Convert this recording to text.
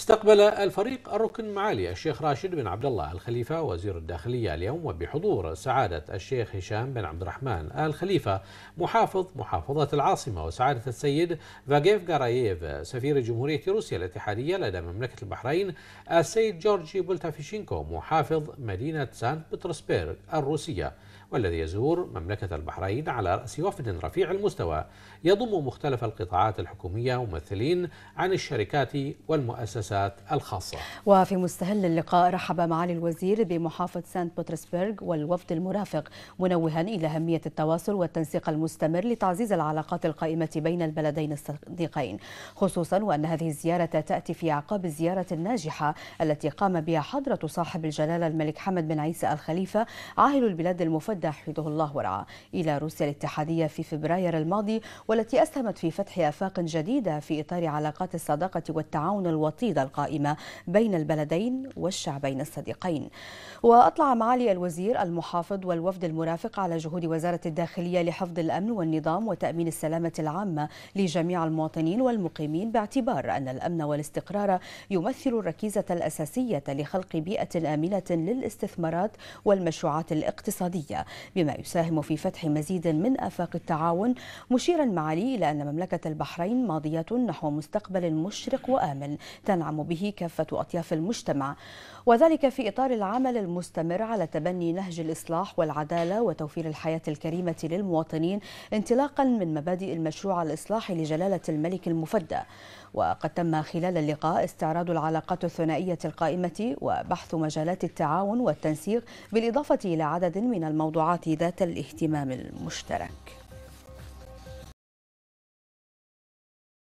استقبل الفريق الركن معالي الشيخ راشد بن عبد الله الخليفة وزير الداخلية اليوم وبحضور سعادة الشيخ هشام بن عبد الرحمن الخليفة محافظ محافظة العاصمة وسعادة السيد فاجيف غارايف سفير جمهورية روسيا الاتحادية لدى مملكة البحرين السيد جورجي بولتافيشينكو محافظ مدينة سانت بطرسبرغ الروسية والذي يزور مملكة البحرين على رأس وفد رفيع المستوى يضم مختلف القطاعات الحكومية وممثلين عن الشركات والمؤسسات الخاصة وفي مستهل اللقاء رحب معالي الوزير بمحافظ سانت بطرسبرغ والوفد المرافق منوها إلى أهمية التواصل والتنسيق المستمر لتعزيز العلاقات القائمة بين البلدين الصديقين خصوصا وأن هذه الزيارة تأتي في عقاب الزيارة الناجحة التي قام بها حضرة صاحب الجلالة الملك حمد بن عيسى الخليفة عاهل البلاد المفدى امتد حفظه الله ورعاه إلى روسيا الاتحادية في فبراير الماضي والتي أسهمت في فتح آفاق جديدة في إطار علاقات الصداقة والتعاون الوطيدة القائمة بين البلدين والشعبين الصديقين وأطلع معالي الوزير المحافظ والوفد المرافق على جهود وزارة الداخلية لحفظ الأمن والنظام وتأمين السلامة العامة لجميع المواطنين والمقيمين باعتبار أن الأمن والاستقرار يمثل الركيزة الأساسية لخلق بيئة آمنة للاستثمارات والمشروعات الاقتصادية بما يساهم في فتح مزيد من آفاق التعاون مشيرا معالي إلى أن مملكة البحرين ماضية نحو مستقبل مشرق وآمن تنعم به كافة أطياف المجتمع وذلك في إطار العمل المستمر على تبني نهج الإصلاح والعدالة وتوفير الحياة الكريمة للمواطنين انطلاقا من مبادئ المشروع الإصلاحي لجلالة الملك المفدى وقد تم خلال اللقاء استعراض العلاقات الثنائية القائمة وبحث مجالات التعاون والتنسيق بالإضافة إلى عدد من الموضوعات الموضوعات ذات الاهتمام المشترك